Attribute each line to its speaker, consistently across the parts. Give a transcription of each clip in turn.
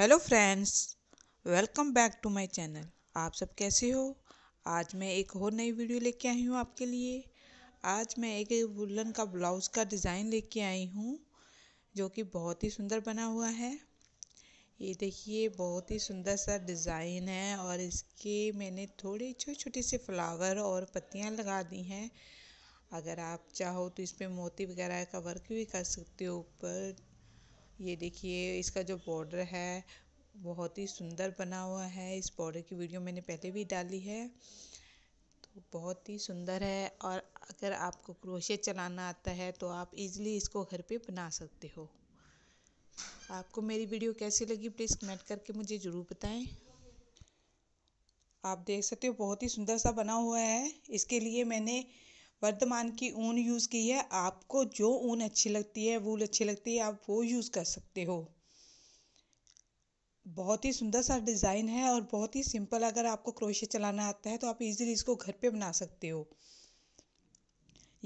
Speaker 1: hello friends welcome back to my channel आप सब कैसे हो आज मैं एक और नई वीडियो लेके आई हूँ आपके लिए आज मैं एक वुलन का ब्लाउज़ का डिज़ाइन लेके आई हूँ जो कि बहुत ही सुंदर बना हुआ है ये देखिए बहुत ही सुंदर सा डिज़ाइन है और इसके मैंने थोड़ी छोटे छोटे से फ्लावर और पत्तियाँ लगा दी हैं अगर आप चाहो तो इस पर मोती वगैरह का वर्क भी कर सकते हो ऊपर ये देखिए इसका जो बॉर्डर है बहुत ही सुंदर बना हुआ है इस बॉर्डर की वीडियो मैंने पहले भी डाली है तो बहुत ही सुंदर है और अगर आपको क्रोशे चलाना आता है तो आप इजीली इसको घर पे बना सकते हो आपको मेरी वीडियो कैसी लगी प्लीज़ कमेंट करके मुझे ज़रूर बताएं आप देख सकते हो बहुत ही सुंदर सा बना हुआ है इसके लिए मैंने वर्तमान की ऊन यूज़ की है आपको जो ऊन अच्छी लगती है वूल अच्छी लगती है आप वो यूज़ कर सकते हो बहुत ही सुंदर सा डिज़ाइन है और बहुत ही सिंपल अगर आपको क्रोशे चलाना आता है तो आप इजीली इसको घर पे बना सकते हो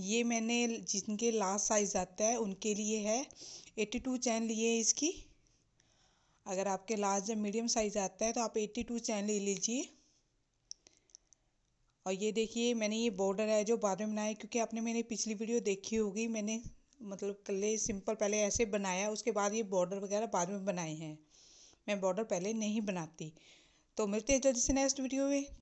Speaker 1: ये मैंने जिनके लास्ट साइज़ आता है उनके लिए है एट्टी टू चैन लिए इसकी अगर आपके लार्ज या मीडियम साइज़ आता है तो आप एट्टी टू चैन ले लीजिए और ये देखिए मैंने ये बॉर्डर है जो बाद में बनाया क्योंकि आपने मेरी पिछली वीडियो देखी होगी मैंने मतलब कल सिंपल पहले ऐसे बनाया उसके बाद ये बॉर्डर वगैरह बाद में बनाए हैं मैं बॉर्डर पहले नहीं बनाती तो मिलते हैं जल्दी से नेक्स्ट वीडियो में